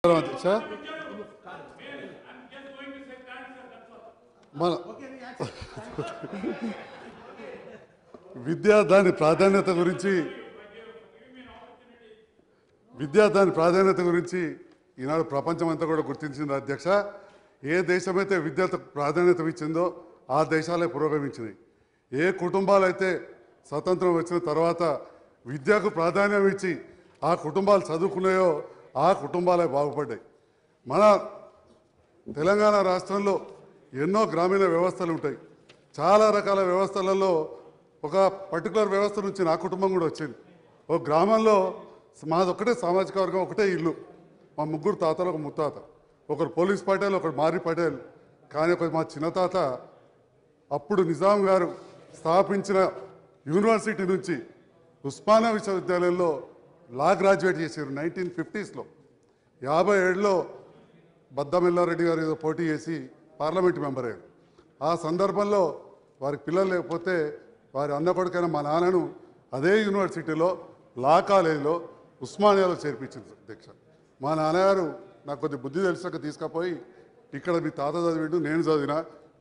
మన విద్య దాని ప్రాధాన్యత గురించి విద్య దాని ప్రాధాన్యత గురించి ఈనాడు ప్రపంచం అంతా కూడా గుర్తించింది అధ్యక్ష ఏ దేశమైతే విద్యకు ప్రాధాన్యత ఇచ్చిందో ఆ దేశాలే పురోగమించినాయి ఏ కుటుంబాలైతే స్వతంత్రం వచ్చిన తర్వాత విద్యకు ప్రాధాన్యం ఇచ్చి ఆ కుటుంబాలు చదువుకున్నాయో ఆ కుటుంబాలే బాగుపడ్డాయి మన తెలంగాణ రాష్ట్రంలో ఎన్నో గ్రామీణ వ్యవస్థలు ఉంటాయి చాలా రకాల వ్యవస్థలలో ఒక పర్టికులర్ వ్యవస్థ నుంచి నా కుటుంబం కూడా వచ్చింది ఒక గ్రామంలో మాదొక్కటే సామాజిక వర్గం ఒకటే ఇల్లు మా ముగ్గురు తాతలు ఒక ముత్తాత ఒకరు పోలీస్ పటేల్ ఒకరు మారి పటేల్ కానీ ఒక మా చిన్న తాత అప్పుడు నిజాం గారు స్థాపించిన యూనివర్సిటీ నుంచి ఉస్మానా విశ్వవిద్యాలయంలో లా గ్రాడ్యుయేట్ చేశారు నైన్టీన్ ఫిఫ్టీస్లో యాభై ఏడులో బద్దమిల్లారెడ్డి గారు ఏదో పోటీ చేసి పార్లమెంట్ మెంబర్ అయ్యారు ఆ సందర్భంలో వారి పిల్లలు లేకపోతే వారి అన్న మా నాన్నను అదే యూనివర్సిటీలో లా కాలేజీలో ఉస్మానియాలో చేర్పించింది అధ్యక్ష మా నాన్నగారు నాకు కొద్ది బుద్ధి తెలిసాక తీసుకపోయి ఇక్కడ మీ తాత చదివిండు నేను చదివిన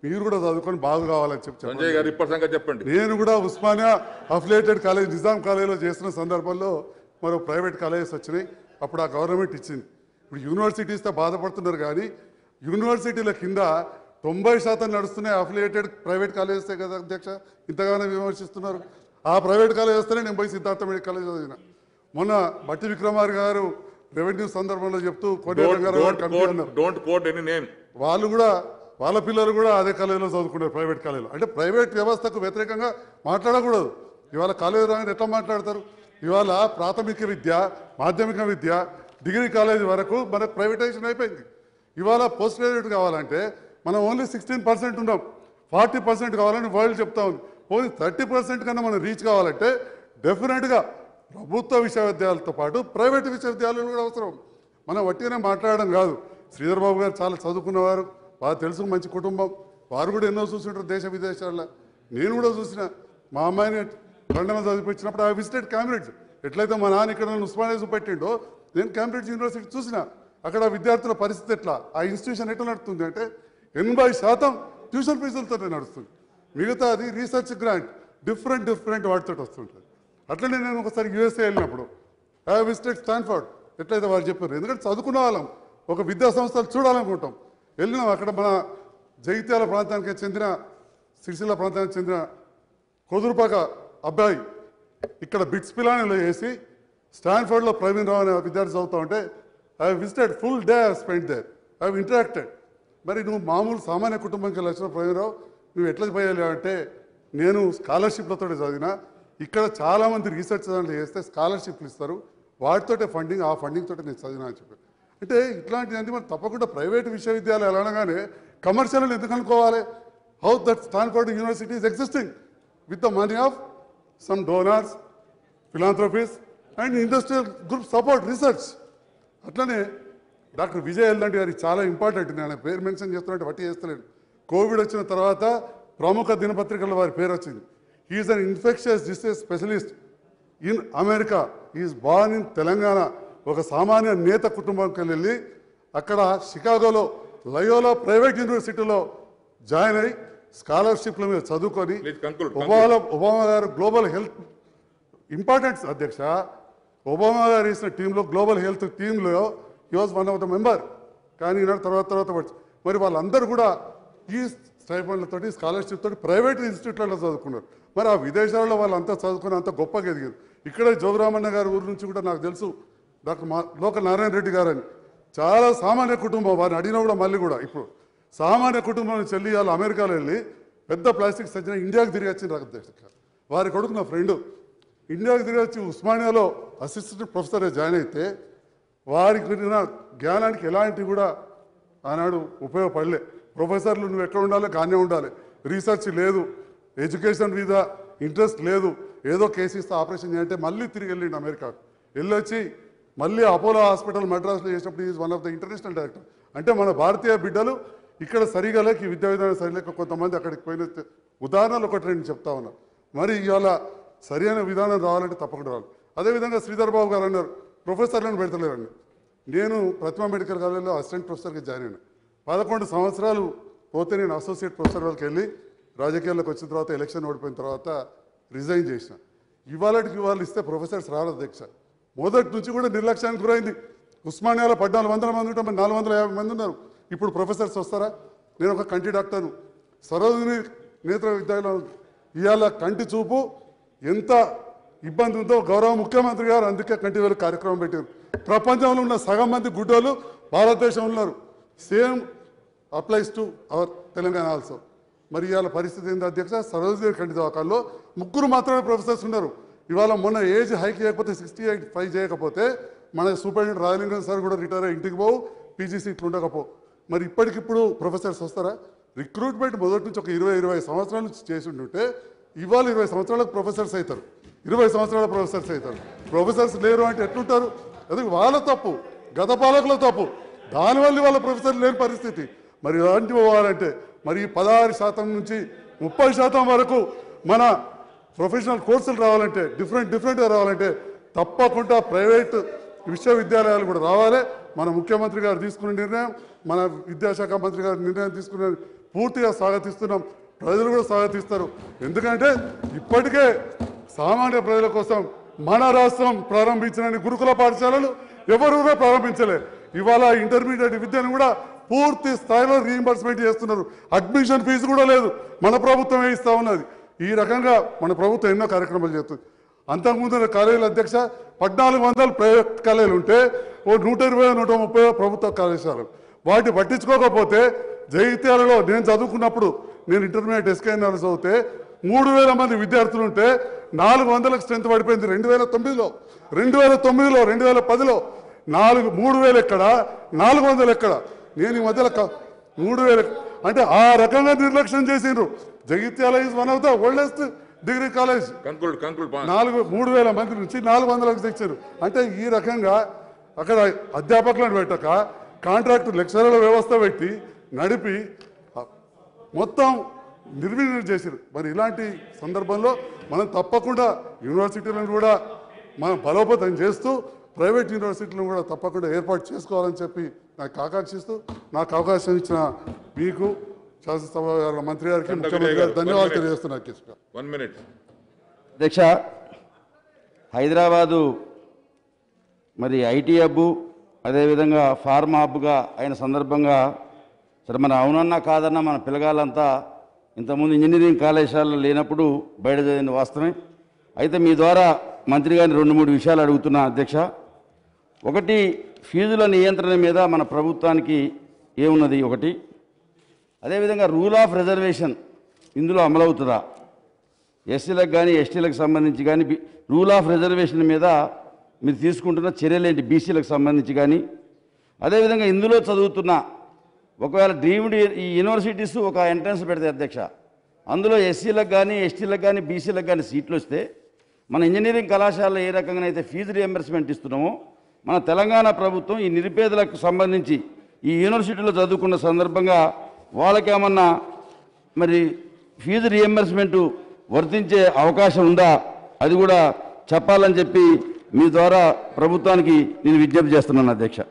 మీరు కూడా చదువుకొని బాగు కావాలని చెప్పి చెప్పండి నేను కూడా ఉస్మానియా అఫిలేటెడ్ కాలేజ్ నిజాం కాలేజీలో చేసిన సందర్భంలో మరో ప్రైవేట్ కాలేజెస్ వచ్చినాయి అప్పుడు ఆ గవర్నమెంట్ ఇచ్చింది ఇప్పుడు యూనివర్సిటీస్తో బాధపడుతున్నారు కానీ యూనివర్సిటీల కింద తొంభై శాతం నడుస్తున్నాయి అఫిలియేటెడ్ ప్రైవేట్ కాలేజెస్ కదా అధ్యక్ష ఇంతగానో విమర్శిస్తున్నారు ఆ ప్రైవేట్ కాలేజ్ వస్తేనే నేను పోయి సిద్ధార్థ మెడికల్ కాలేజ్ చదివిన మొన్న బట్టి విక్రమార్ గారు రెవెన్యూ సందర్భంలో చెప్తూ కొన్ని వాళ్ళు కూడా వాళ్ళ పిల్లలు కూడా అదే కాలేజీలో చదువుకున్నారు ప్రైవేట్ కాలేజీలో అంటే ప్రైవేట్ వ్యవస్థకు వ్యతిరేకంగా మాట్లాడకూడదు ఇవాళ కాలేజీ రాగానే ఎట్లా మాట్లాడతారు ఇవాళ ప్రాథమిక విద్య మాధ్యమిక విద్య డిగ్రీ కాలేజ్ వరకు మనకు ప్రైవేటైజేషన్ అయిపోయింది ఇవాళ పోస్ట్ గ్రాడ్యుయేట్ కావాలంటే మనం ఓన్లీ సిక్స్టీన్ పర్సెంట్ ఉన్నాం ఫార్టీ పర్సెంట్ కావాలని వరల్డ్ చెప్తా ఉంది పోనీ థర్టీ పర్సెంట్ కన్నా మనం రీచ్ కావాలంటే డెఫినెట్గా ప్రభుత్వ విశ్వవిద్యాలయాలతో పాటు ప్రైవేట్ విశ్వవిద్యాలయాలు కూడా అవసరం మనం వట్టిగానే మాట్లాడడం కాదు శ్రీధర్ బాబు గారు చాలా చదువుకున్నవారు బాగా తెలుసు మంచి కుటుంబం వారు కూడా ఎన్నో ఉంటారు దేశ విదేశాల్లో నేను కూడా చూసిన మా అమ్మాయిని లండన్ చదివిపించినప్పుడు ఐ విజిటెడ్ క్యాంబ్రిడ్జ్ ఎట్లయితే మా నాన్న ఇక్కడ నన్ను ఉస్మానియాస్ పెట్టిండో నేను క్యాంబ్రిడ్జ్ యూనివర్సిటీ చూసిన అక్కడ విద్యార్థుల పరిస్థితి ఎట్లా ఆ ఇన్స్టిట్యూషన్ ఎట్లా నడుతుంది అంటే ఎనభై శాతం ట్యూషన్ ఫీజులతోనే నడుస్తుంది మిగతా అది రీసెర్చ్ గ్రాంట్ డిఫరెంట్ డిఫరెంట్ వాటితో వస్తుంటుంది అట్లనే నేను ఒకసారి యూఎస్ఏ వెళ్ళినప్పుడు ఐ విజిటెడ్ స్టాన్ఫర్డ్ ఎట్లయితే వారు చెప్పారు ఎందుకంటే చదువుకున్న వాళ్ళం ఒక విద్యా సంస్థలు చూడాలనుకుంటాం వెళ్ళినాం అక్కడ మన జైత్యాల ప్రాంతానికి చెందిన సిరిసిల్ల ప్రాంతానికి చెందిన కొదురుపాక అబ్బాయి ఇక్కడ బిట్స్ పిలానీలో వేసి స్టాన్ఫర్డ్లో ప్రవీణ్ రావు అనే విద్యార్థి చదువుతా ఉంటే I visited full day I spend there I interacted మరి నువ్వు మామూలు సామాన్య కుటుంబంకి వచ్చిన ప్రవీణ్ రావు నువ్వు ఎట్లా పోయాలి అంటే నేను స్కాలర్షిప్లతో చదివిన ఇక్కడ చాలామంది రీసెర్చ్ దాంట్లో చేస్తే స్కాలర్షిప్లు ఇస్తారు వాటితోటే ఫండింగ్ ఆ ఫండింగ్ తోటే నేను చదివినా అని చెప్పి అంటే ఇట్లాంటివన్నీ మనం తప్పకుండా ప్రైవేట్ విశ్వవిద్యాలయాలు అనగానే కమర్షియల్ ఎందుకు అనుకోవాలి how that Stanford university is existing with the money of some donors, philanthropists, and industrial group support research అట్లనే డాక్టర్ విజయ్ ఎల్లంటి గారికి చాలా ఇంపార్టెంట్ నేను పేరు మెన్షన్ చేస్తున్నట్టు వట్టి చేస్తలేను కోవిడ్ వచ్చిన తర్వాత ప్రముఖ దినపత్రికల్లో వారి పేరు వచ్చింది is an infectious disease specialist in America is born in Telangana ఒక సామాన్య నేత కుటుంబంకి వెళ్ళి అక్కడ షికాగోలో లయోలా ప్రైవేట్ యూనివర్సిటీలో జాయిన్ అయ్యి స్కాలర్షిప్ల మీద చదువుకొని ఒబామా ఒబామా గారు గ్లోబల్ హెల్త్ ఇంపార్టెంట్ అధ్యక్ష ఒబామా గారు ఇచ్చిన టీంలో గ్లోబల్ హెల్త్ టీంలో he was one of the member కానీ ఈనాడు తర్వాత తర్వాత మరి వాళ్ళందరూ కూడా ఈ స్టైఫండ్లతోటి స్కాలర్షిప్ తోటి ప్రైవేట్ ఇన్స్టిట్యూట్లలో చదువుకున్నారు మరి ఆ విదేశాల్లో వాళ్ళంతా చదువుకుని అంత గొప్పగా ఎదిగారు ఇక్కడ జోగురామన్న గారి ఊరి నుంచి కూడా నాకు తెలుసు డాక్టర్ మా లోక నారాయణ రెడ్డి గారని చాలా సామాన్య కుటుంబం వారిని అడిగినా కూడా మళ్ళీ కూడా ఇప్పుడు సామాన్య కుటుంబం చెల్లి వాళ్ళు అమెరికాలో వెళ్ళి పెద్ద ప్లాస్టిక్ సర్జరీ ఇండియాకి తిరిగి వచ్చింది రాకదేశ వారి కొడుకు నా ఫ్రెండ్ ఇండియాకి తిరిగి వచ్చి ఉస్మానియాలో అసిస్టెంట్ ప్రొఫెసర్ జాయిన్ అయితే వారికి జ్ఞానానికి ఎలాంటివి కూడా ఆనాడు ఉపయోగపడలే ప్రొఫెసర్లు నువ్వు ఎక్కడ ఉండాలి కానే ఉండాలి రీసెర్చ్ లేదు ఎడ్యుకేషన్ మీద ఇంట్రెస్ట్ లేదు ఏదో కేసు ఇస్తే ఆపరేషన్ చేయంటే మళ్ళీ తిరిగి వెళ్ళిండు అమెరికాకు వెళ్ళొచ్చి మళ్ళీ అపోలో హాస్పిటల్ మద్రాసులో చేసినప్పుడు is one of the international director అంటే మన భారతీయ బిడ్డలు ఇక్కడ సరిగా లేక ఈ విద్యా విధానం సరిలేక కొంతమంది అక్కడికి పోయిన ఉదాహరణలు ఒకటి రెండు చెప్తా ఉన్నారు మరి ఇవాళ సరైన విధానం రావాలంటే తప్పకుండా రావాలి అదేవిధంగా శ్రీధర్ బాబు గారు అన్నారు ప్రొఫెసర్లను పెడతలేరండి నేను ప్రతిమ మెడికల్ కాలేజ్లో అసిస్టెంట్ ప్రొఫెసర్గా జాయిన్ అయినా పదకొండు సంవత్సరాలు పోతే నేను అసోసియేట్ ప్రొఫెసర్ వాళ్ళకి వెళ్ళి రాజకీయాల్లోకి వచ్చిన తర్వాత ఎలక్షన్ ఓడిపోయిన తర్వాత రిజైన్ చేసిన ఇవాళకి ఇవాళ ఇస్తే ప్రొఫెసర్స్ రారు అధ్యక్ష మొదటి నుంచి కూడా నిర్లక్ష్యానికి గురైంది ఉస్మానియాలో పద్నాలుగు వందల మంది ఉంటాం నాలుగు వందల యాభై మంది ఉన్నారు ఇప్పుడు ప్రొఫెసర్స్ వస్తారా నేను ఒక కంటి డాక్టర్ను సరోజిని నేత్ర విద్యాలయం ఇవాళ కంటి చూపు ఎంత ఇబ్బంది ఉందో గౌరవ ముఖ్యమంత్రి గారు అందుకే కంటి వేలు కార్యక్రమం పెట్టారు ప్రపంచంలో ఉన్న సగం మంది గుడ్డోలు భారతదేశంలో ఉన్నారు same applies to our Telangana also మరి ఇవాళ పరిస్థితి ఏంటి అధ్యక్ష సరోజిని కంటి దవాఖాల్లో ముగ్గురు మాత్రమే ప్రొఫెసర్స్ ఉన్నారు ఇవాళ మొన్న ఏజ్ హైక్ చేయకపోతే సిక్స్టీ ఎయిట్ ఫైవ్ చేయకపోతే మన సూపరింటెండెంట్ రాజలింగం సార్ కూడా రిటైర్ ఇంటికి పోవు పీజీసీ ఉండకపోవు మరి ఇప్పటికిప్పుడు ప్రొఫెసర్స్ వస్తారా రిక్రూట్మెంట్ మొదటి నుంచి ఒక ఇరవై ఇరవై సంవత్సరాల నుంచి చేసి ఉంటే ఇవాళ ఇరవై సంవత్సరాలకు ప్రొఫెసర్స్ అవుతారు ఇరవై సంవత్సరాల ప్రొఫెసర్స్ అవుతారు ప్రొఫెసర్స్ లేరు అంటే ఎట్లుంటారు అది వాళ్ళ తప్పు గత పాలకుల తప్పు దానివల్ల వాళ్ళ ప్రొఫెసర్లు లేని పరిస్థితి మరి ఇలాంటి పోవాలంటే మరి పదహారు శాతం నుంచి ముప్పై శాతం వరకు మన ప్రొఫెషనల్ కోర్సులు రావాలంటే డిఫరెంట్ డిఫరెంట్గా రావాలంటే తప్పకుండా ప్రైవేట్ విశ్వవిద్యాలయాలు కూడా రావాలి మన ముఖ్యమంత్రి గారు తీసుకున్న నిర్ణయం మన విద్యాశాఖ మంత్రి గారు నిర్ణయం తీసుకున్న పూర్తిగా స్వాగతిస్తున్నాం ప్రజలు కూడా స్వాగతిస్తారు ఎందుకంటే ఇప్పటికే సామాన్య ప్రజల కోసం మన రాష్ట్రం ప్రారంభించిన గురుకుల పాఠశాలలు ఎవరు కూడా ప్రారంభించలే ఇవాళ ఇంటర్మీడియట్ విద్యను కూడా పూర్తి స్థాయిలో రీఎంబర్స్మెంట్ చేస్తున్నారు అడ్మిషన్ ఫీజు కూడా లేదు మన ప్రభుత్వమే ఇస్తా ఉన్నది ఈ రకంగా మన ప్రభుత్వం ఎన్నో కార్యక్రమాలు చేస్తుంది అంతకుముందు కాలేజీల అధ్యక్ష పద్నాలుగు వందల ప్రైవేట్ కాలేజీలు ఉంటే ఓ నూట ఇరవై నూట ముప్పై ప్రభుత్వ కళాశాలలు వాటిని పట్టించుకోకపోతే జగిత్యాలలో నేను చదువుకున్నప్పుడు నేను ఇంటర్మీడియట్ ఎస్కేఎన్ఆర్ చదివితే మూడు వేల మంది విద్యార్థులు ఉంటే నాలుగు వందలకు స్ట్రెంత్ పడిపోయింది రెండు వేల తొమ్మిదిలో రెండు వేల తొమ్మిదిలో రెండు వేల పదిలో నాలుగు మూడు వేలు ఎక్కడ నాలుగు వందలు ఎక్కడ నేను ఈ మధ్యలో మూడు వేలు అంటే ఆ రకంగా నిర్లక్ష్యం చేసిండ్రు Jagtial is one of the oldest degree college నాలుగు మూడు వేల మంది నుంచి నాలుగు వందలకు తెచ్చారు అంటే ఈ రకంగా అక్కడ అధ్యాపకులను పెట్టక కాంట్రాక్టు లెక్చరర్ల వ్యవస్థ పెట్టి నడిపి మొత్తం నిర్వీర్యం చేశారు మరి ఇలాంటి సందర్భంలో మనం తప్పకుండా యూనివర్సిటీలను కూడా మనం బలోపేతం చేస్తూ ప్రైవేట్ యూనివర్సిటీలను కూడా తప్పకుండా ఏర్పాటు చేసుకోవాలని చెప్పి నాకు ఆకాంక్షిస్తూ నాకు అవకాశం ఇచ్చిన మీకు శాసనసభ మంత్రి గారికి ముఖ్యమంత్రి ధన్యవాదాలు తెలియజేస్తున్నా వన్ మినిట్ అధ్యక్ష హైదరాబాదు మరి ఐటీ హబ్బు అదేవిధంగా ఫార్మా హబ్గా అయిన సందర్భంగా సరే మన అవునన్నా కాదన్నా మన పిల్లగాళ్ళంతా ఇంతకుముందు ఇంజనీరింగ్ కళాశాలలో లేనప్పుడు బయట చదివిన వాస్తవమే అయితే మీ ద్వారా మంత్రి గారిని రెండు మూడు విషయాలు అడుగుతున్నా అధ్యక్ష ఒకటి ఫీజుల నియంత్రణ మీద మన ప్రభుత్వానికి ఏమున్నది ఒకటి అదేవిధంగా రూల్ ఆఫ్ రిజర్వేషన్ ఇందులో అమలవుతుందా ఎస్సీలకు కానీ ఎస్టీలకు సంబంధించి కానీ రూల్ ఆఫ్ రిజర్వేషన్ మీద మీరు తీసుకుంటున్న చర్యలేంటి బీసీలకు సంబంధించి కానీ అదేవిధంగా ఇందులో చదువుతున్న ఒకవేళ డ్రీమ్డ్ ఈ యూనివర్సిటీస్ ఒక ఎంట్రన్స్ పెడతాయి అధ్యక్ష అందులో ఎస్సీలకు కానీ ఎస్టీలకు కానీ బీసీలకు కానీ సీట్లు వస్తే మన ఇంజనీరింగ్ కళాశాలలో ఏ రకంగా అయితే ఫీజు రియంబర్స్మెంట్ ఇస్తున్నామో మన తెలంగాణ ప్రభుత్వం ఈ నిరుపేదలకు సంబంధించి ఈ యూనివర్సిటీలో చదువుకున్న సందర్భంగా వాళ్ళకేమన్నా మరి ఫీజు రియంబర్స్మెంట్ వర్తించే అవకాశం ఉందా అది కూడా చెప్పాలని చెప్పి మీ ద్వారా ప్రభుత్వానికి నేను విజ్ఞప్తి చేస్తున్నాను అధ్యక్ష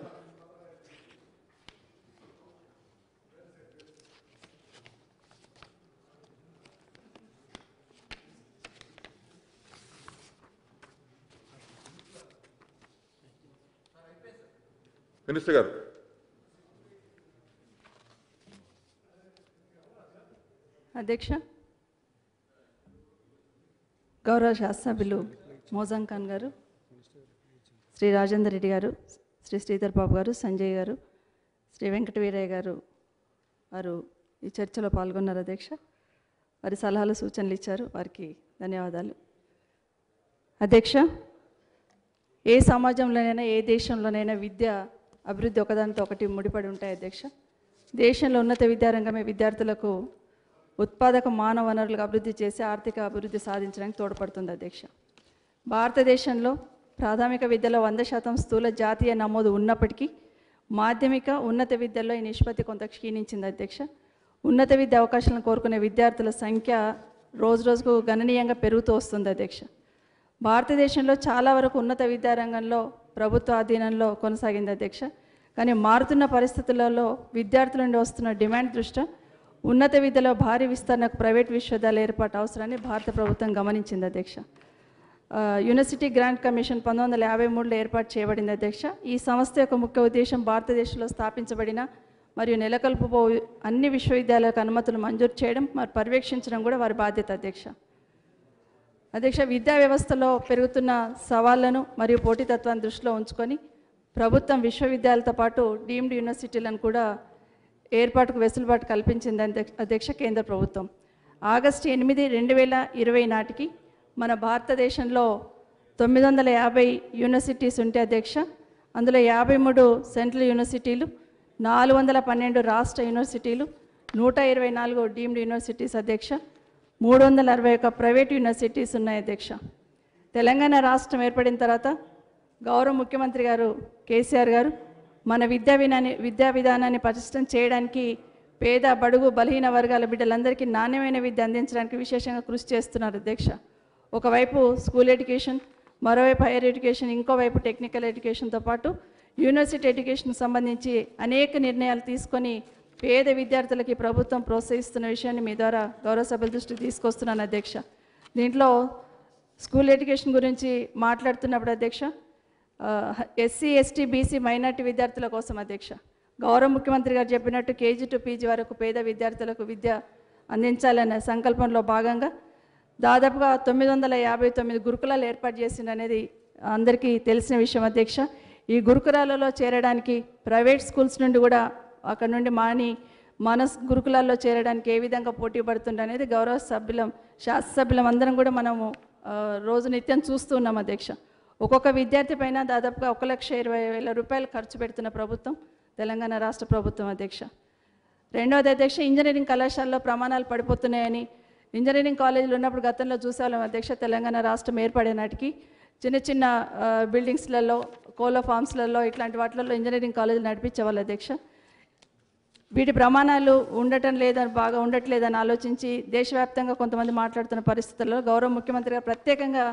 మినిస్టర్ గారు అధ్యక్ష గౌరవ శాసనసభ్యులు మోజాం ఖాన్ గారు శ్రీ రాజేందర్ రెడ్డి గారు శ్రీ శ్రీధర్ బాబు గారు సంజయ్ గారు శ్రీ వెంకటవీరయ్య గారు వారు ఈ చర్చలో పాల్గొన్నారు అధ్యక్ష వారి సలహాలు సూచనలు ఇచ్చారు వారికి ధన్యవాదాలు అధ్యక్ష ఏ సమాజంలోనైనా ఏ దేశంలోనైనా విద్య అభివృద్ధి ఒకదానితో ఒకటి ముడిపడి ఉంటాయి అధ్యక్ష దేశంలో ఉన్నత విద్యారంగమే విద్యార్థులకు ఉత్పాదక మానవ వనరులకు అభివృద్ధి చేసి ఆర్థిక అభివృద్ధి సాధించడానికి తోడ్పడుతుంది అధ్యక్ష భారతదేశంలో ప్రాథమిక విద్యలో వంద శాతం స్థూల జాతీయ నమోదు ఉన్నప్పటికీ మాధ్యమిక ఉన్నత విద్యల్లో ఈ నిష్పత్తి కొంత క్షీణించింది అధ్యక్ష ఉన్నత విద్య అవకాశాలను కోరుకునే విద్యార్థుల సంఖ్య రోజు రోజుకు గణనీయంగా పెరుగుతూ వస్తుంది అధ్యక్ష భారతదేశంలో చాలా వరకు ఉన్నత విద్యారంగంలో ప్రభుత్వ ఆధీనంలో కొనసాగింది అధ్యక్ష కానీ మారుతున్న పరిస్థితులలో విద్యార్థుల నుండి వస్తున్న డిమాండ్ దృష్ట్యా ఉన్నత విద్యలో భారీ విస్తరణకు ప్రైవేట్ విశ్వవిద్యాలయ ఏర్పాటు అవసరాన్ని భారత ప్రభుత్వం గమనించింది అధ్యక్ష యూనివర్సిటీ గ్రాంట్ కమిషన్ పంతొమ్మిది వందల యాభై మూడులో ఏర్పాటు చేయబడింది అధ్యక్ష ఈ సంస్థ యొక్క ముఖ్య ఉద్దేశం భారతదేశంలో స్థాపించబడిన మరియు నెలకొల్పబో అన్ని విశ్వవిద్యాలయాలకు అనుమతులు మంజూరు చేయడం మరి పర్యవేక్షించడం కూడా వారి బాధ్యత అధ్యక్ష అధ్యక్ష విద్యా వ్యవస్థలో పెరుగుతున్న సవాళ్లను మరియు పోటీతత్వాన్ని దృష్టిలో ఉంచుకొని ప్రభుత్వం విశ్వవిద్యాలయాలతో పాటు డీమ్డ్ యూనివర్సిటీలను కూడా ఏర్పాటుకు వెసులుబాటు కల్పించింది అధ్యక్ష కేంద్ర ప్రభుత్వం ఆగస్టు ఎనిమిది రెండు వేల ఇరవై నాటికి మన భారతదేశంలో తొమ్మిది వందల యాభై యూనివర్సిటీస్ ఉంటే అధ్యక్ష అందులో యాభై మూడు సెంట్రల్ యూనివర్సిటీలు నాలుగు వందల పన్నెండు రాష్ట్ర యూనివర్సిటీలు నూట ఇరవై నాలుగు డీమ్డ్ యూనివర్సిటీస్ అధ్యక్ష మూడు వందల అరవై ఒక ప్రైవేట్ యూనివర్సిటీస్ ఉన్నాయి అధ్యక్ష తెలంగాణ రాష్ట్రం ఏర్పడిన తర్వాత గౌరవ ముఖ్యమంత్రి గారు కేసీఆర్ గారు మన విద్యా విధాన్ని విద్యా విధానాన్ని పటిష్టం చేయడానికి పేద బడుగు బలహీన వర్గాల బిడ్డలందరికీ నాణ్యమైన విద్య అందించడానికి విశేషంగా కృషి చేస్తున్నారు అధ్యక్ష ఒకవైపు స్కూల్ ఎడ్యుకేషన్ మరోవైపు హైయర్ ఎడ్యుకేషన్ ఇంకోవైపు టెక్నికల్ ఎడ్యుకేషన్తో పాటు యూనివర్సిటీ ఎడ్యుకేషన్ సంబంధించి అనేక నిర్ణయాలు తీసుకొని పేద విద్యార్థులకి ప్రభుత్వం ప్రోత్సహిస్తున్న విషయాన్ని మీ ద్వారా గౌరవ సభ్యుల దృష్టికి తీసుకొస్తున్నాను అధ్యక్ష దీంట్లో స్కూల్ ఎడ్యుకేషన్ గురించి మాట్లాడుతున్నప్పుడు అధ్యక్ష ఎస్సీ ఎస్టీ బీసీ మైనార్టీ విద్యార్థుల కోసం అధ్యక్ష గౌరవ ముఖ్యమంత్రి గారు చెప్పినట్టు కేజీ టు పీజీ వరకు పేద విద్యార్థులకు విద్య అందించాలనే సంకల్పంలో భాగంగా దాదాపుగా తొమ్మిది వందల యాభై తొమ్మిది గురుకులాలు ఏర్పాటు చేసింది అనేది అందరికీ తెలిసిన విషయం అధ్యక్ష ఈ గురుకులాలలో చేరడానికి ప్రైవేట్ స్కూల్స్ నుండి కూడా అక్కడ నుండి మాని మనస్ గురుకులాల్లో చేరడానికి ఏ విధంగా పోటీ పడుతుండనేది గౌరవ సభ్యులం శాసనసభ్యులం అందరం కూడా మనము రోజు నిత్యం చూస్తూ ఉన్నాం అధ్యక్ష ఒక్కొక్క విద్యార్థి పైన దాదాపుగా ఒక లక్ష ఇరవై వేల రూపాయలు ఖర్చు పెడుతున్న ప్రభుత్వం తెలంగాణ రాష్ట్ర ప్రభుత్వం అధ్యక్ష రెండవది అధ్యక్ష ఇంజనీరింగ్ కళాశాలలో ప్రమాణాలు పడిపోతున్నాయని ఇంజనీరింగ్ కాలేజీలు ఉన్నప్పుడు గతంలో చూసేవాళ్ళం అధ్యక్ష తెలంగాణ రాష్ట్రం ఏర్పడే నాటికి చిన్న చిన్న బిల్డింగ్స్లలో కోలో ఫార్మ్స్లలో ఇట్లాంటి వాటిలలో ఇంజనీరింగ్ కాలేజీలు నడిపించేవాళ్ళు అధ్యక్ష వీటి ప్రమాణాలు ఉండటం లేదని బాగా ఉండట్లేదని ఆలోచించి దేశవ్యాప్తంగా కొంతమంది మాట్లాడుతున్న పరిస్థితుల్లో గౌరవ ముఖ్యమంత్రిగా ప్రత్యేకంగా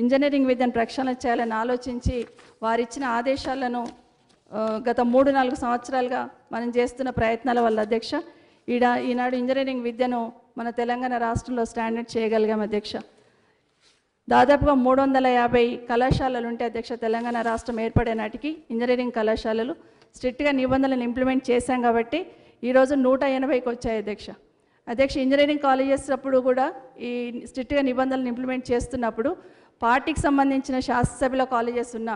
ఇంజనీరింగ్ విద్యను ప్రక్షాళన చేయాలని ఆలోచించి వారిచ్చిన ఆదేశాలను గత మూడు నాలుగు సంవత్సరాలుగా మనం చేస్తున్న ప్రయత్నాల వల్ల అధ్యక్ష ఈడ ఈనాడు ఇంజనీరింగ్ విద్యను మన తెలంగాణ రాష్ట్రంలో స్టాండర్డ్ చేయగలిగాం అధ్యక్ష దాదాపుగా మూడు వందల యాభై కళాశాలలు ఉంటే అధ్యక్ష తెలంగాణ రాష్ట్రం ఏర్పడే నాటికి ఇంజనీరింగ్ కళాశాలలు స్ట్రిక్ట్గా నిబంధనలను ఇంప్లిమెంట్ చేశాం కాబట్టి ఈరోజు నూట ఎనభైకి వచ్చాయి అధ్యక్ష అధ్యక్ష ఇంజనీరింగ్ కాలేజెస్ అప్పుడు కూడా ఈ స్ట్రిక్ట్గా నిబంధనలను ఇంప్లిమెంట్ చేస్తున్నప్పుడు పార్టీకి సంబంధించిన శాసనసభ్యుల కాలేజెస్ ఉన్నా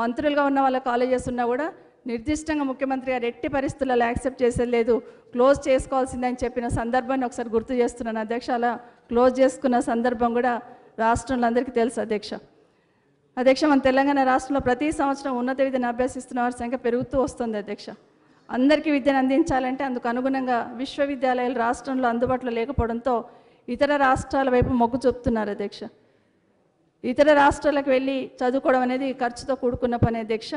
మంత్రులుగా ఉన్న వాళ్ళ కాలేజెస్ ఉన్నా కూడా నిర్దిష్టంగా ముఖ్యమంత్రి గారు ఎట్టి పరిస్థితులలో యాక్సెప్ట్ చేసేది లేదు క్లోజ్ చేసుకోవాల్సిందని చెప్పిన సందర్భాన్ని ఒకసారి గుర్తు చేస్తున్నాను అధ్యక్ష అలా క్లోజ్ చేసుకున్న సందర్భం కూడా రాష్ట్రంలో అందరికీ తెలుసు అధ్యక్ష అధ్యక్ష మన తెలంగాణ రాష్ట్రంలో ప్రతి సంవత్సరం ఉన్నత విద్యను అభ్యసిస్తున్న వారి సంఖ్య పెరుగుతూ వస్తుంది అధ్యక్ష అందరికీ విద్యను అందించాలంటే అందుకు అనుగుణంగా విశ్వవిద్యాలయాలు రాష్ట్రంలో అందుబాటులో లేకపోవడంతో ఇతర రాష్ట్రాల వైపు మొగ్గు చూపుతున్నారు అధ్యక్ష ఇతర రాష్ట్రాలకు వెళ్ళి చదువుకోవడం అనేది ఖర్చుతో కూడుకున్న పని అధ్యక్ష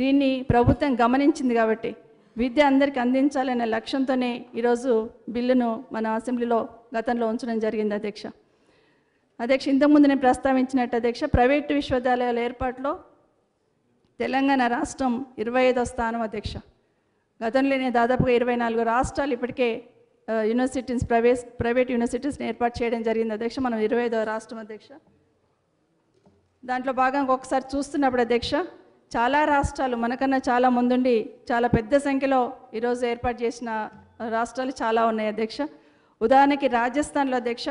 దీన్ని ప్రభుత్వం గమనించింది కాబట్టి విద్య అందరికీ అందించాలనే లక్ష్యంతోనే ఈరోజు బిల్లును మన అసెంబ్లీలో గతంలో ఉంచడం జరిగింది అధ్యక్ష అధ్యక్ష ఇంతకుముందు నేను ప్రస్తావించినట్టు అధ్యక్ష ప్రైవేటు విశ్వవిద్యాలయాల ఏర్పాటులో తెలంగాణ రాష్ట్రం ఇరవై ఐదో స్థానం అధ్యక్ష గతంలోనే దాదాపుగా ఇరవై నాలుగు రాష్ట్రాలు ఇప్పటికే యూనివర్సిటీస్ ప్రైవేట్ ప్రైవేట్ యూనివర్సిటీస్ని ఏర్పాటు చేయడం జరిగింది అధ్యక్ష మనం ఇరవై ఐదో రాష్ట్రం అధ్యక్ష దాంట్లో భాగంగా ఒకసారి చూస్తున్నప్పుడు అధ్యక్ష చాలా రాష్ట్రాలు మనకన్నా చాలా ముందుండి చాలా పెద్ద సంఖ్యలో ఈరోజు ఏర్పాటు చేసిన రాష్ట్రాలు చాలా ఉన్నాయి అధ్యక్ష ఉదాహరణకి రాజస్థాన్లో అధ్యక్ష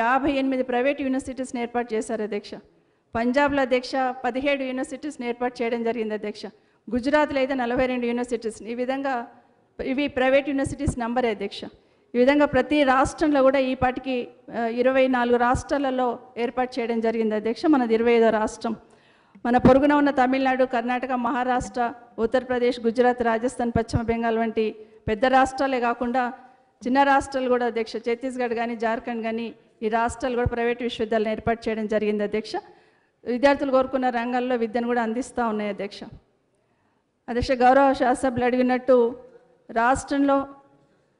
యాభై ఎనిమిది ప్రైవేట్ యూనివర్సిటీస్ని ఏర్పాటు చేశారు అధ్యక్ష పంజాబ్లో అధ్యక్ష పదిహేడు యూనివర్సిటీస్ని ఏర్పాటు చేయడం జరిగింది అధ్యక్ష గుజరాత్లో అయితే నలభై రెండు యూనివర్సిటీస్ని ఈ విధంగా ఇవి ప్రైవేట్ యూనివర్సిటీస్ నంబరే అధ్యక్ష ఈ విధంగా ప్రతి రాష్ట్రంలో కూడా ఈ పాటికి ఇరవై నాలుగు రాష్ట్రాలలో ఏర్పాటు చేయడం జరిగింది అధ్యక్ష మనది ఇరవై రాష్ట్రం మన పొరుగున ఉన్న తమిళనాడు కర్ణాటక మహారాష్ట్ర ఉత్తరప్రదేశ్ గుజరాత్ రాజస్థాన్ పశ్చిమ బెంగాల్ వంటి పెద్ద రాష్ట్రాలే కాకుండా చిన్న రాష్ట్రాలు కూడా అధ్యక్ష ఛత్తీస్గఢ్ కానీ జార్ఖండ్ కానీ ఈ రాష్ట్రాలు కూడా ప్రైవేట్ విశ్వవిద్యాలయం ఏర్పాటు చేయడం జరిగింది అధ్యక్ష విద్యార్థులు కోరుకున్న రంగాల్లో విద్యను కూడా అందిస్తూ ఉన్నాయి అధ్యక్ష అధ్యక్ష గౌరవ శాసభ్యులు అడిగినట్టు రాష్ట్రంలో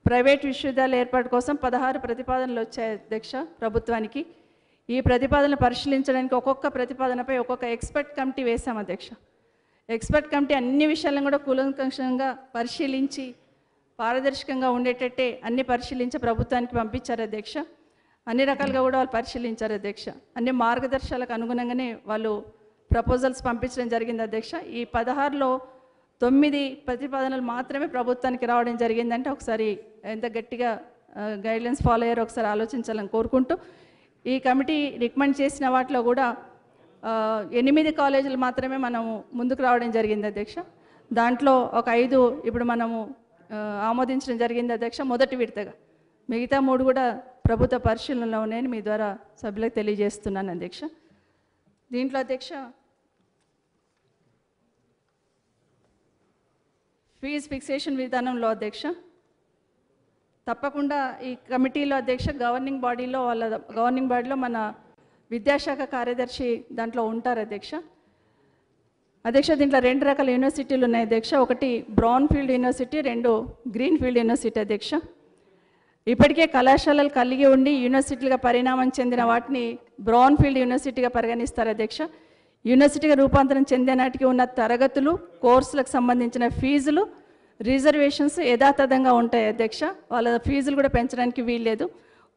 ప్రైవేట్ విశ్వవిద్యాలయ ఏర్పాటు కోసం పదహారు ప్రతిపాదనలు వచ్చాయి అధ్యక్ష ప్రభుత్వానికి ఈ ప్రతిపాదనలు పరిశీలించడానికి ఒక్కొక్క ప్రతిపాదనపై ఒక్కొక్క ఎక్స్పర్ట్ కమిటీ వేశాం అధ్యక్ష ఎక్స్పర్ట్ కమిటీ అన్ని విషయాలను కూడా కూలంకషంగా పరిశీలించి పారదర్శకంగా ఉండేటట్టే అన్ని పరిశీలించి ప్రభుత్వానికి పంపించారు అధ్యక్ష అన్ని రకాలుగా కూడా వాళ్ళు పరిశీలించారు అధ్యక్ష అన్ని మార్గదర్శకాలకు అనుగుణంగానే వాళ్ళు ప్రపోజల్స్ పంపించడం జరిగింది అధ్యక్ష ఈ పదహారులో తొమ్మిది ప్రతిపాదనలు మాత్రమే ప్రభుత్వానికి రావడం జరిగిందంటే ఒకసారి ఎంత గట్టిగా గైడ్లైన్స్ ఫాలో అయ్యారో ఒకసారి ఆలోచించాలని కోరుకుంటూ ఈ కమిటీ రికమెండ్ చేసిన వాటిలో కూడా ఎనిమిది కాలేజీలు మాత్రమే మనము ముందుకు రావడం జరిగింది అధ్యక్ష దాంట్లో ఒక ఐదు ఇప్పుడు మనము ఆమోదించడం జరిగింది అధ్యక్ష మొదటి విడతగా మిగతా మూడు కూడా ప్రభుత్వ పరిశీలనలో ఉన్నాయని మీ ద్వారా సభ్యులకు తెలియజేస్తున్నాను అధ్యక్ష దీంట్లో అధ్యక్ష ఫీజ్ ఫిక్సేషన్ విధానంలో అధ్యక్ష తప్పకుండా ఈ కమిటీలో అధ్యక్ష గవర్నింగ్ బాడీలో వాళ్ళ గవర్నింగ్ బాడీలో మన విద్యాశాఖ కార్యదర్శి దాంట్లో ఉంటారు అధ్యక్ష అధ్యక్ష దీంట్లో రెండు రకాల యూనివర్సిటీలు ఉన్నాయి అధ్యక్ష ఒకటి బ్రౌన్ ఫీల్డ్ యూనివర్సిటీ రెండు గ్రీన్ ఫీల్డ్ యూనివర్సిటీ అధ్యక్ష ఇప్పటికే కళాశాలలు కలిగి ఉండి యూనివర్సిటీలుగా పరిణామం చెందిన వాటిని బ్రౌన్ ఫీల్డ్ యూనివర్సిటీగా పరిగణిస్తారు అధ్యక్ష యూనివర్సిటీగా రూపాంతరం చెందే నాటికి ఉన్న తరగతులు కోర్సులకు సంబంధించిన ఫీజులు రిజర్వేషన్స్ యథాతథంగా ఉంటాయి అధ్యక్ష వాళ్ళ ఫీజులు కూడా పెంచడానికి వీల్లేదు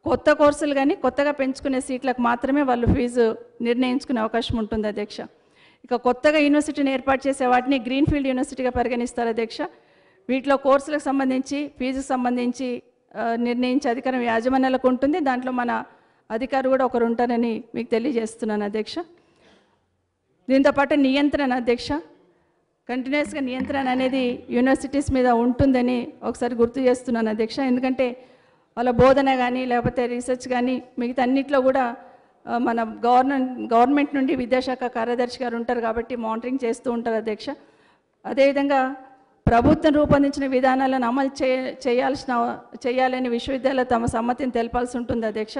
కొత్త కోర్సులు కానీ కొత్తగా పెంచుకునే సీట్లకు మాత్రమే వాళ్ళు ఫీజు నిర్ణయించుకునే అవకాశం ఉంటుంది అధ్యక్ష ఇక కొత్తగా యూనివర్సిటీని ఏర్పాటు చేసే వాటిని గ్రీన్ఫీల్డ్ యూనివర్సిటీగా పరిగణిస్తారు అధ్యక్ష వీటిలో కోర్సులకు సంబంధించి ఫీజుకు సంబంధించి నిర్ణయించే అధికారం యాజమాన్యాలకు ఉంటుంది దాంట్లో మన అధికారులు కూడా ఒకరు ఉంటారని మీకు తెలియజేస్తున్నాను అధ్యక్ష దీంతో పాటు నియంత్రణ అధ్యక్ష కంటిన్యూస్గా నియంత్రణ అనేది యూనివర్సిటీస్ మీద ఉంటుందని ఒకసారి గుర్తు చేస్తున్నాను అధ్యక్ష ఎందుకంటే వాళ్ళ బోధన కానీ లేకపోతే రీసెర్చ్ కానీ మిగతా అన్నిట్లో కూడా మన గవర్నమెంట్ గవర్నమెంట్ నుండి విద్యాశాఖ కార్యదర్శి గారు ఉంటారు కాబట్టి మానిటరింగ్ చేస్తూ ఉంటారు అధ్యక్ష అదేవిధంగా ప్రభుత్వం రూపొందించిన విధానాలను అమలు చేయాల్సిన చేయాలని విశ్వవిద్యాలయం తమ సమ్మతిని తెలపాల్సి ఉంటుంది అధ్యక్ష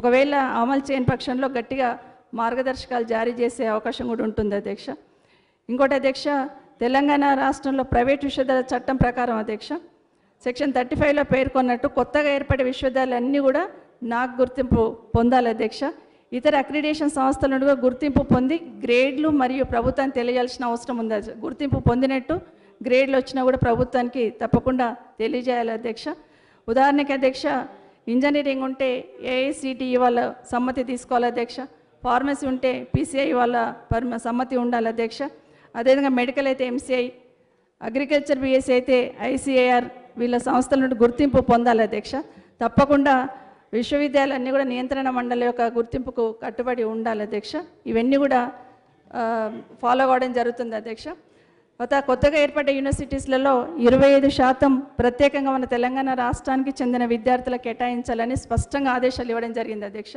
ఒకవేళ అమలు చేయని పక్షంలో గట్టిగా మార్గదర్శకాలు జారీ చేసే అవకాశం కూడా ఉంటుంది అధ్యక్ష ఇంకోటి అధ్యక్ష తెలంగాణ రాష్ట్రంలో ప్రైవేట్ విశ్వవిద్యాలయ చట్టం ప్రకారం అధ్యక్ష సెక్షన్ థర్టీ ఫైవ్లో పేర్కొన్నట్టు కొత్తగా ఏర్పడే విశ్వవిద్యాలయాలన్నీ కూడా నాకు గుర్తింపు పొందాలి అధ్యక్ష ఇతర అక్రిడేషన్ సంస్థల నుండి గుర్తింపు పొంది గ్రేడ్లు మరియు ప్రభుత్వాన్ని తెలియాల్సిన అవసరం ఉంది గుర్తింపు పొందినట్టు గ్రేడ్లు వచ్చినా కూడా ప్రభుత్వానికి తప్పకుండా తెలియజేయాలి అధ్యక్ష ఉదాహరణకి అధ్యక్ష ఇంజనీరింగ్ ఉంటే ఏఐసిటిఈ e వాళ్ళ సమ్మతి తీసుకోవాలి అధ్యక్ష ఫార్మసీ ఉంటే పీసీఐ వాళ్ళ పర్మ సమ్మతి ఉండాలి అధ్యక్ష అదేవిధంగా మెడికల్ అయితే ఎంసీఐ అగ్రికల్చర్ బిఎస్సీ అయితే ఐసీఏఆర్ వీళ్ళ సంస్థల నుండి గుర్తింపు పొందాలి అధ్యక్ష తప్పకుండా విశ్వవిద్యాలయాలన్నీ కూడా నియంత్రణ మండలి యొక్క గుర్తింపుకు కట్టుబడి ఉండాలి అధ్యక్ష ఇవన్నీ కూడా ఫాలో అవ్వడం జరుగుతుంది అధ్యక్ష కొత్తగా ఏర్పడ్డ యూనివర్సిటీస్లలో ఇరవై ఐదు శాతం ప్రత్యేకంగా మన తెలంగాణ రాష్ట్రానికి చెందిన విద్యార్థులకు కేటాయించాలని స్పష్టంగా ఆదేశాలు ఇవ్వడం జరిగింది అధ్యక్ష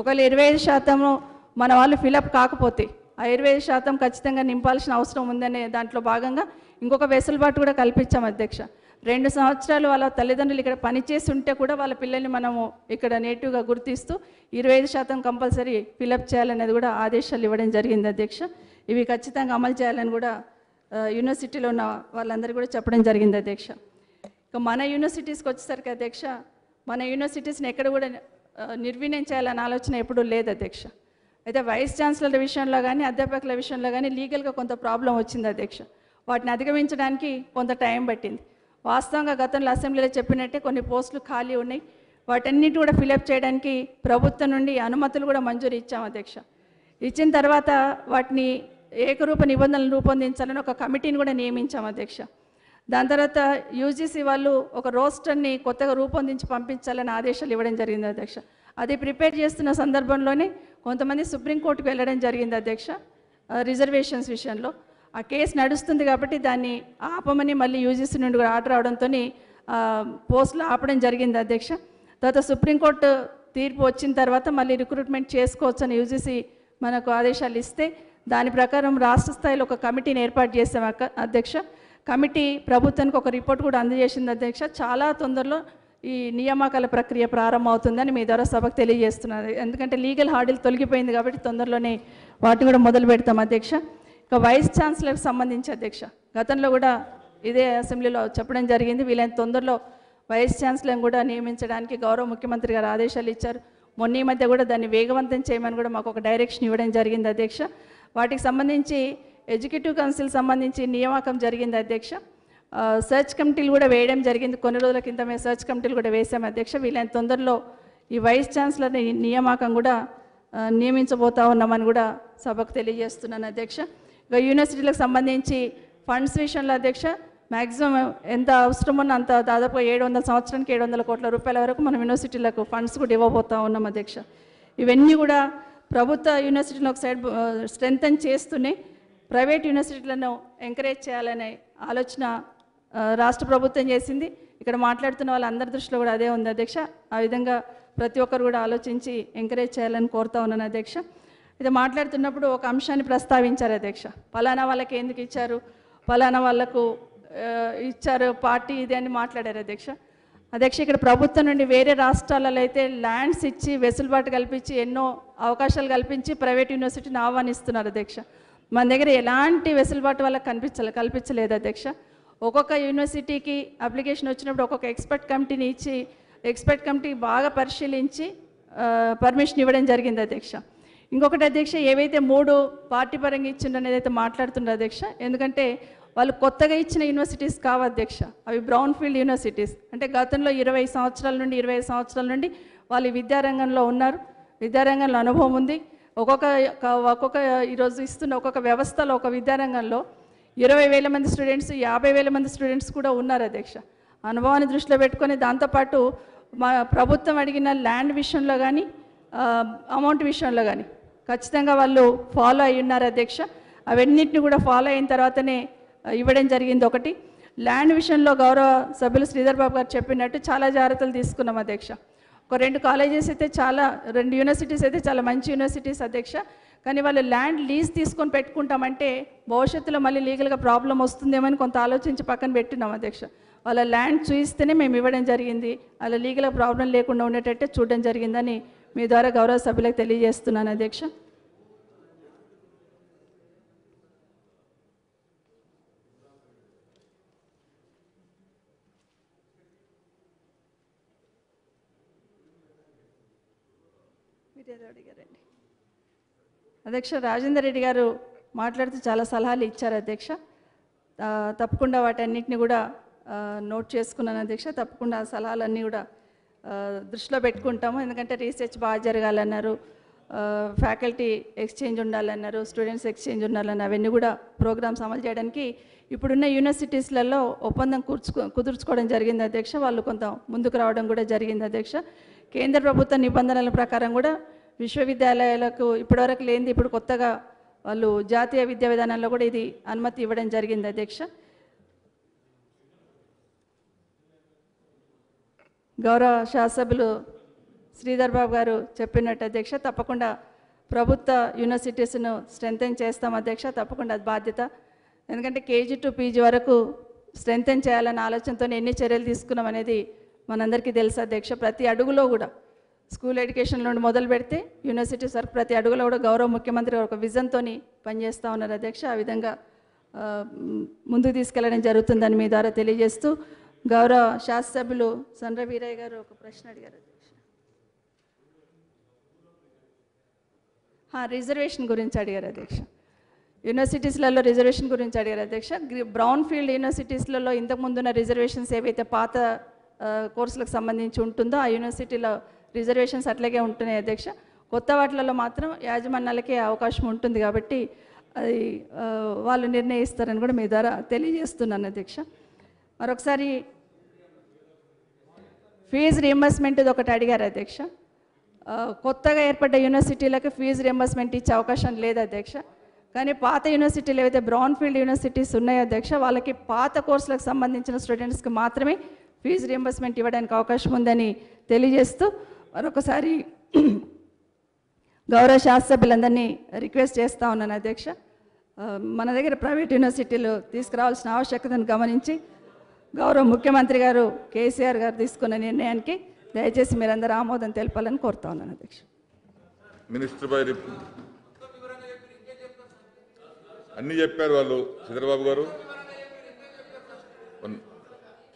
ఒకవేళ ఇరవై ఐదు శాతం మన వాళ్ళు ఫిలప్ కాకపోతే ఆ ఇరవై ఐదు శాతం ఖచ్చితంగా నింపాల్సిన అవసరం ఉందనే దాంట్లో భాగంగా ఇంకొక వెసులుబాటు కూడా కల్పించాం అధ్యక్ష రెండు సంవత్సరాలు వాళ్ళ తల్లిదండ్రులు ఇక్కడ పనిచేసి ఉంటే కూడా వాళ్ళ పిల్లల్ని మనము ఇక్కడ నేటివ్గా గుర్తిస్తూ ఇరవై ఐదు శాతం కంపల్సరీ ఫిలప్ చేయాలనేది కూడా ఆదేశాలు ఇవ్వడం జరిగింది అధ్యక్ష ఇవి ఖచ్చితంగా అమలు చేయాలని కూడా యూనివర్సిటీలో ఉన్న వాళ్ళందరికీ కూడా చెప్పడం జరిగింది అధ్యక్ష ఇక మన యూనివర్సిటీస్కి వచ్చేసరికి అధ్యక్ష మన యూనివర్సిటీస్ని ఎక్కడ కూడా నిర్వీణ్యం చేయాలనే ఆలోచన ఎప్పుడూ లేదు అధ్యక్ష అయితే వైస్ ఛాన్సలర్ విషయంలో కానీ అధ్యాపకుల విషయంలో కానీ లీగల్గా కొంత ప్రాబ్లం వచ్చింది అధ్యక్ష వాటిని అధిగమించడానికి కొంత టైం పట్టింది వాస్తవంగా గతంలో అసెంబ్లీలో చెప్పినట్టే కొన్ని పోస్టులు ఖాళీ ఉన్నాయి వాటన్నిటి కూడా ఫిలప్ చేయడానికి ప్రభుత్వం నుండి అనుమతులు కూడా మంజూరు ఇచ్చాము అధ్యక్ష ఇచ్చిన తర్వాత వాటిని ఏకరూప నిబంధనలు రూపొందించాలని ఒక కమిటీని కూడా నియమించాము అధ్యక్ష దాని తర్వాత యూజీసీ వాళ్ళు ఒక రోస్టర్ని కొత్తగా రూపొందించి పంపించాలని ఆదేశాలు ఇవ్వడం జరిగింది అధ్యక్ష అది ప్రిపేర్ చేస్తున్న సందర్భంలోనే కొంతమంది సుప్రీంకోర్టుకు వెళ్ళడం జరిగింది అధ్యక్ష రిజర్వేషన్స్ విషయంలో ఆ కేసు నడుస్తుంది కాబట్టి దాన్ని ఆపమని మళ్ళీ యూజీసీ నుండి కూడా ఆర్డర్ అవడంతో పోస్టులు ఆపడం జరిగింది అధ్యక్ష తర్వాత సుప్రీంకోర్టు తీర్పు వచ్చిన తర్వాత మళ్ళీ రిక్రూట్మెంట్ చేసుకోవచ్చు అని యూజీసీ మనకు ఆదేశాలు ఇస్తే దాని ప్రకారం రాష్ట్ర స్థాయిలో ఒక కమిటీని ఏర్పాటు చేసాం అధ్యక్ష కమిటీ ప్రభుత్వానికి ఒక రిపోర్ట్ కూడా అందజేసింది అధ్యక్ష చాలా తొందరలో ఈ నియామకాల ప్రక్రియ ప్రారంభమవుతుందని మీ ద్వారా సభకు తెలియజేస్తున్నారు ఎందుకంటే లీగల్ హార్డిల్ తొలగిపోయింది కాబట్టి తొందరలోనే వాటిని కూడా మొదలు పెడతాం అధ్యక్ష ఇక వైస్ ఛాన్సలర్కి సంబంధించి అధ్యక్ష గతంలో కూడా ఇదే అసెంబ్లీలో చెప్పడం జరిగింది వీలైన తొందరలో వైస్ ఛాన్సలర్ని కూడా నియమించడానికి గౌరవ ముఖ్యమంత్రి గారు ఆదేశాలు ఇచ్చారు మొన్న ఈ మధ్య కూడా దాన్ని వేగవంతం చేయమని కూడా మాకు ఒక డైరెక్షన్ ఇవ్వడం జరిగింది అధ్యక్ష వాటికి సంబంధించి ఎడ్యుకేటివ్ కౌన్సిల్ సంబంధించి నియామకం జరిగింది అధ్యక్ష సర్చ్ కమిటీలు కూడా వేయడం జరిగింది కొన్ని రోజుల కింద మేము సర్చ్ కమిటీలు కూడా వేసాం అధ్యక్ష వీళ్ళని తొందరలో ఈ వైస్ ఛాన్సలర్ నియామకం కూడా నియమించబోతా ఉన్నామని కూడా సభకు తెలియజేస్తున్నాను అధ్యక్ష ఇక యూనివర్సిటీలకు సంబంధించి ఫండ్స్ విషయంలో అధ్యక్ష మ్యాక్సిమం ఎంత అవసరం ఉన్న అంత దాదాపుగా ఏడు వందల సంవత్సరానికి ఏడు వందల కోట్ల రూపాయల వరకు మనం యూనివర్సిటీలకు ఫండ్స్ కూడా ఇవ్వబోతా ఉన్నాం అధ్యక్ష ఇవన్నీ కూడా ప్రభుత్వ యూనివర్సిటీని ఒక సైడ్ స్ట్రెంగ్తన్ చేస్తూనే ప్రైవేట్ యూనివర్సిటీలను ఎంకరేజ్ చేయాలనే ఆలోచన రాష్ట్ర ప్రభుత్వం చేసింది ఇక్కడ మాట్లాడుతున్న వాళ్ళందరి దృష్టిలో కూడా అదే ఉంది అధ్యక్ష ఆ విధంగా ప్రతి ఒక్కరు కూడా ఆలోచించి ఎంకరేజ్ చేయాలని కోరుతా ఉన్నాను అధ్యక్ష ఇది మాట్లాడుతున్నప్పుడు ఒక అంశాన్ని ప్రస్తావించారు అధ్యక్ష ఫలానా వాళ్ళకి ఎందుకు ఇచ్చారు ఫలానా వాళ్ళకు ఇచ్చారు పార్టీ ఇది అని మాట్లాడారు అధ్యక్ష అధ్యక్ష ఇక్కడ ప్రభుత్వం నుండి వేరే రాష్ట్రాలలో అయితే ల్యాండ్స్ ఇచ్చి వెసులుబాటు కల్పించి ఎన్నో అవకాశాలు కల్పించి ప్రైవేట్ యూనివర్సిటీని ఆహ్వానిస్తున్నారు అధ్యక్ష మన దగ్గర ఎలాంటి వెసులుబాటు వాళ్ళకి కనిపించలే కల్పించలేదు అధ్యక్ష ఒక్కొక్క యూనివర్సిటీకి అప్లికేషన్ వచ్చినప్పుడు ఒక్కొక్క ఎక్స్పర్ట్ కమిటీని ఇచ్చి ఎక్స్పర్ట్ కమిటీ బాగా పరిశీలించి పర్మిషన్ ఇవ్వడం జరిగింది అధ్యక్ష ఇంకొకటి అధ్యక్ష ఏవైతే మూడు పార్టీ పరంగా ఇచ్చిండో ఏదైతే మాట్లాడుతుండో అధ్యక్ష ఎందుకంటే వాళ్ళు కొత్తగా ఇచ్చిన యూనివర్సిటీస్ కావు అధ్యక్ష అవి బ్రౌన్ ఫీల్డ్ యూనివర్సిటీస్ అంటే గతంలో ఇరవై సంవత్సరాల నుండి ఇరవై సంవత్సరాల నుండి వాళ్ళు విద్యారంగంలో ఉన్నారు విద్యారంగంలో అనుభవం ఉంది ఒక్కొక్క ఒక్కొక్క ఈరోజు ఇస్తున్న ఒక్కొక్క వ్యవస్థలో ఒక విద్యారంగంలో ఇరవై వేల మంది స్టూడెంట్స్ యాభై వేల మంది స్టూడెంట్స్ కూడా ఉన్నారు అధ్యక్ష అనుభవాన్ని దృష్టిలో పెట్టుకొని దాంతోపాటు మా ప్రభుత్వం అడిగిన ల్యాండ్ విషయంలో కానీ అమౌంట్ విషయంలో కానీ ఖచ్చితంగా వాళ్ళు ఫాలో అయి ఉన్నారు అధ్యక్ష అవన్నింటిని కూడా ఫాలో అయిన తర్వాతనే ఇవ్వడం జరిగింది ఒకటి ల్యాండ్ విషయంలో గౌరవ సభ్యులు శ్రీధర్ బాబు గారు చెప్పినట్టు చాలా జాగ్రత్తలు తీసుకున్నాం అధ్యక్ష ఒక రెండు కాలేజెస్ అయితే చాలా రెండు యూనివర్సిటీస్ అయితే చాలా మంచి యూనివర్సిటీస్ అధ్యక్ష కానీ వాళ్ళు ల్యాండ్ లీజ్ తీసుకొని పెట్టుకుంటామంటే భవిష్యత్తులో మళ్ళీ లీగల్గా ప్రాబ్లం వస్తుందేమని కొంత ఆలోచించి పక్కన పెట్టినాం అధ్యక్ష వాళ్ళ ల్యాండ్ చూయిస్తేనే మేము ఇవ్వడం జరిగింది వాళ్ళ లీగల్ ప్రాబ్లం లేకుండా ఉండేటట్టే చూడడం జరిగిందని మీ ద్వారా గౌరవ సభ్యులకు తెలియజేస్తున్నాను అధ్యక్ష అధ్యక్ష రాజేందర్ రెడ్డి గారు మాట్లాడుతూ చాలా సలహాలు ఇచ్చారు అధ్యక్ష తప్పకుండా వాటన్నిటిని కూడా నోట్ చేసుకున్నాను అధ్యక్ష తప్పకుండా ఆ సలహాలన్నీ కూడా దృష్టిలో పెట్టుకుంటాము ఎందుకంటే రీసెర్చ్ బాగా జరగాలన్నారు ఫ్యాకల్టీ ఎక్స్చేంజ్ ఉండాలన్నారు స్టూడెంట్స్ ఎక్స్చేంజ్ ఉండాలన్నారు అవన్నీ కూడా ప్రోగ్రామ్స్ అమలు చేయడానికి ఇప్పుడున్న యూనివర్సిటీస్లలో ఒప్పందం కూర్చుకో కుదుర్చుకోవడం జరిగింది అధ్యక్ష వాళ్ళు కొంత ముందుకు రావడం కూడా జరిగింది అధ్యక్ష కేంద్ర ప్రభుత్వ నిబంధనల ప్రకారం కూడా విశ్వవిద్యాలయాలకు ఇప్పటివరకు లేనిది ఇప్పుడు కొత్తగా వాళ్ళు జాతీయ విద్యా విధానంలో కూడా ఇది అనుమతి ఇవ్వడం జరిగింది అధ్యక్ష గౌరవ శాసభ్యులు శ్రీధర్ బాబు గారు చెప్పినట్టు అధ్యక్ష తప్పకుండా ప్రభుత్వ యూనివర్సిటీస్ను స్ట్రెంగ్థెన్ చేస్తాం అధ్యక్ష తప్పకుండా బాధ్యత ఎందుకంటే కేజీ టు పీజీ వరకు స్ట్రెంగ్థెన్ చేయాలన్న ఆలోచనతో ఎన్ని చర్యలు తీసుకున్నాం అనేది మనందరికీ తెలుసు అధ్యక్ష ప్రతి అడుగులో కూడా స్కూల్ ఎడ్యుకేషన్ నుండి మొదలు పెడితే యూనివర్సిటీ సార్ ప్రతి అడుగులో కూడా గౌరవ ముఖ్యమంత్రి ఒక విజన్తో పనిచేస్తూ ఉన్నారు అధ్యక్ష ఆ విధంగా ముందుకు తీసుకెళ్ళడం జరుగుతుందని మీ ద్వారా తెలియజేస్తూ గౌరవ శాసనసభ్యులు సండ్ర వీరయ్య గారు ఒక ప్రశ్న అడిగారు అధ్యక్ష రిజర్వేషన్ గురించి అడిగారు అధ్యక్ష యూనివర్సిటీస్లలో రిజర్వేషన్ గురించి అడిగారు అధ్యక్ష బ్రౌన్ ఫీల్డ్ యూనివర్సిటీస్లలో ఇంతకుముందున్న రిజర్వేషన్స్ ఏవైతే పాత కోర్సులకు సంబంధించి ఉంటుందో ఆ యూనివర్సిటీలో రిజర్వేషన్స్ అట్లాగే ఉంటున్నాయి అధ్యక్ష కొత్త వాటిలలో మాత్రం యాజమాన్యాలకే అవకాశం ఉంటుంది కాబట్టి అది వాళ్ళు నిర్ణయిస్తారని కూడా మీ ద్వారా తెలియజేస్తున్నాను అధ్యక్ష మరొకసారి ఫీజు రియంబర్స్మెంట్ ఇది ఒకటి అడిగారు అధ్యక్ష కొత్తగా ఏర్పడ్డ యూనివర్సిటీలకు ఫీజు రియంబర్స్మెంట్ ఇచ్చే అవకాశం లేదు అధ్యక్ష కానీ పాత యూనివర్సిటీలు ఏవైతే బ్రౌన్ ఫీల్డ్ యూనివర్సిటీస్ ఉన్నాయో అధ్యక్ష వాళ్ళకి పాత కోర్సులకు సంబంధించిన స్టూడెంట్స్కి మాత్రమే ఫీజు రియంబర్స్మెంట్ ఇవ్వడానికి అవకాశం ఉందని తెలియజేస్తూ మరొకసారి గౌరవ శాస్త్ర సభ్యులందరినీ రిక్వెస్ట్ చేస్తూ ఉన్నాను అధ్యక్ష మన దగ్గర ప్రైవేట్ యూనివర్సిటీలు తీసుకురావాల్సిన ఆవశ్యకతను గమనించి గౌరవ ముఖ్యమంత్రి గారు కేసీఆర్ గారు తీసుకున్న నిర్ణయానికి దయచేసి మీరందరూ ఆమోదం తెలపాలని కోరుతా ఉన్నాను అధ్యక్ష మినిస్టర్ అన్ని చెప్పారు వాళ్ళు చంద్రబాబు గారు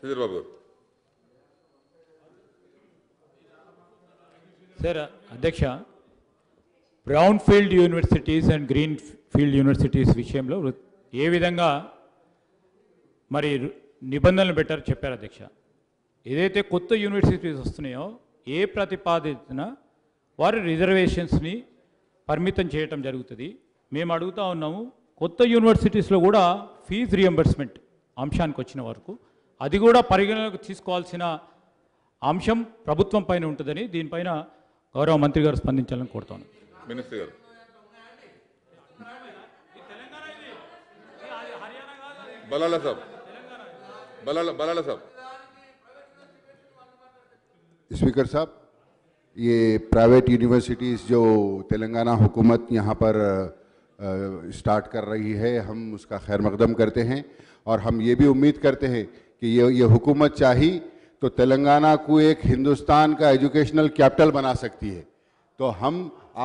చంద్రబాబు గారు సార్ అధ్యక్ష brown field universities and green field universities విషయంలో ఏ విధంగా మరి నిబంధనలు పెట్టారో చెప్పారు అధ్యక్ష ఏదైతే కొత్త యూనివర్సిటీస్ వస్తున్నాయో ఏ ప్రతిపాదితన వారి రిజర్వేషన్స్ని పరిమితం చేయటం జరుగుతుంది మేము అడుగుతూ ఉన్నాము కొత్త యూనివర్సిటీస్లో కూడా ఫీజ్ రియంబర్స్మెంట్ అంశానికి వచ్చిన వరకు అది కూడా పరిగణనకు తీసుకోవాల్సిన అంశం ప్రభుత్వం పైన ఉంటుందని దీనిపైన गौरव మంత్రి గారు साहब स्पीकर साहब ये प्राइवेट यूनिवर्सिटीज़ जो तेलंगाना हुकूमत यहाँ पर स्टार्ट कर रही है हम उसका खैर मकदम करते हैं और हम ये भी उम्मीद करते हैं कि ये ये हुकूमत चाहिए तो तेलंगाना को एक हिंदुस्तान का एजुकेशनल कैपिटल बना सकती है तो हम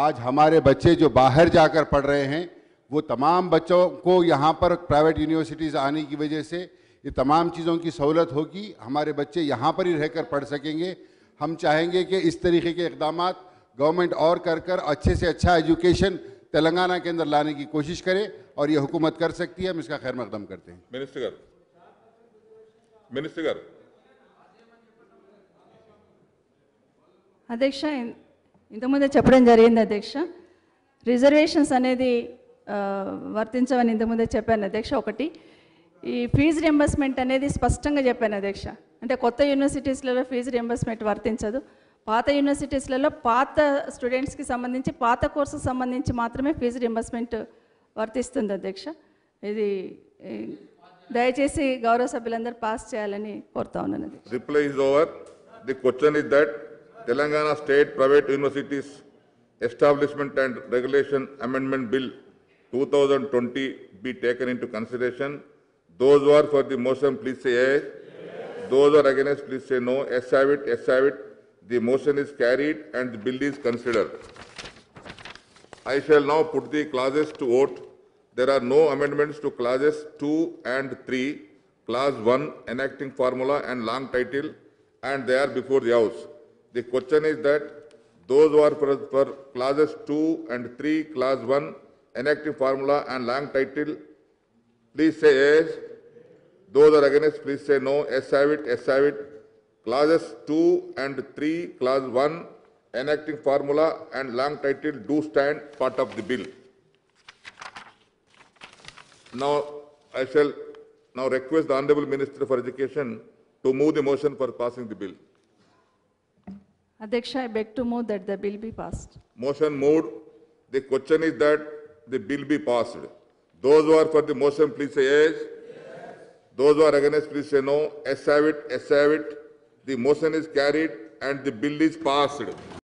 आज हमारे बच्चे जो बाहर जाकर पढ़ रहे हैं वो तमाम बच्चों को यहाँ पर प्राइवेट यूनिवर्सिटीज़ आने की वजह से ये तमाम चीज़ों की सहूलत होगी हमारे बच्चे यहाँ पर ही रहकर पढ़ सकेंगे हम चाहेंगे कि इस तरीके के इकदाम गवर्नमेंट और कर कर अच्छे से अच्छा एजुकेशन तेलंगाना के अंदर लाने की कोशिश करे और ये हुकूमत कर सकती है हम इसका खैर मकदम करते हैं मिनिस्टर मिनिस्टर అధ్యక్ష ఇంతకుముందే చెప్పడం జరిగింది అధ్యక్ష రిజర్వేషన్స్ అనేది వర్తించవని ఇంతకుముందే చెప్పాను అధ్యక్ష ఒకటి ఈ ఫీజు రియంబర్స్మెంట్ అనేది స్పష్టంగా చెప్పాను అధ్యక్ష అంటే కొత్త యూనివర్సిటీస్లలో ఫీజు రియంబర్స్మెంట్ వర్తించదు పాత యూనివర్సిటీస్లలో పాత స్టూడెంట్స్కి సంబంధించి పాత కోర్సు సంబంధించి మాత్రమే ఫీజు రియంబర్స్మెంట్ వర్తిస్తుంది అధ్యక్ష ఇది దయచేసి గౌరవ సభ్యులందరూ పాస్ చేయాలని కోరుతా ఉన్నాను reply is over the question is that Telangana State Private Universities Establishment and Regulation Amendment Bill 2020 be taken into consideration. Those who are for the motion, please say aye. Yes. Those who are against, please say no. Yes, I have it. Yes, have it. The motion is carried and the bill is considered. I shall now put the clauses to vote. There are no amendments to clauses 2 and 3, clause 1 enacting formula and long title and they are before the house. The question is that those who are for, for classes 2 and 3, class 1, enacting formula and long title, please say yes. Those are against, please say no. Yes, have it, yes, have it. Classes 2 and 3, class 1, enacting formula and long title do stand part of the bill. Now, I shall now request the Honorable Minister for Education to move the motion for passing the bill. Adeksha, I beg to move that the bill be passed. Motion moved. The question is that the bill be passed. Those who are for the motion, please say yes. yes. Those who are against, please say no. Yes, have it. Yes, have it. The motion is carried and the bill is passed.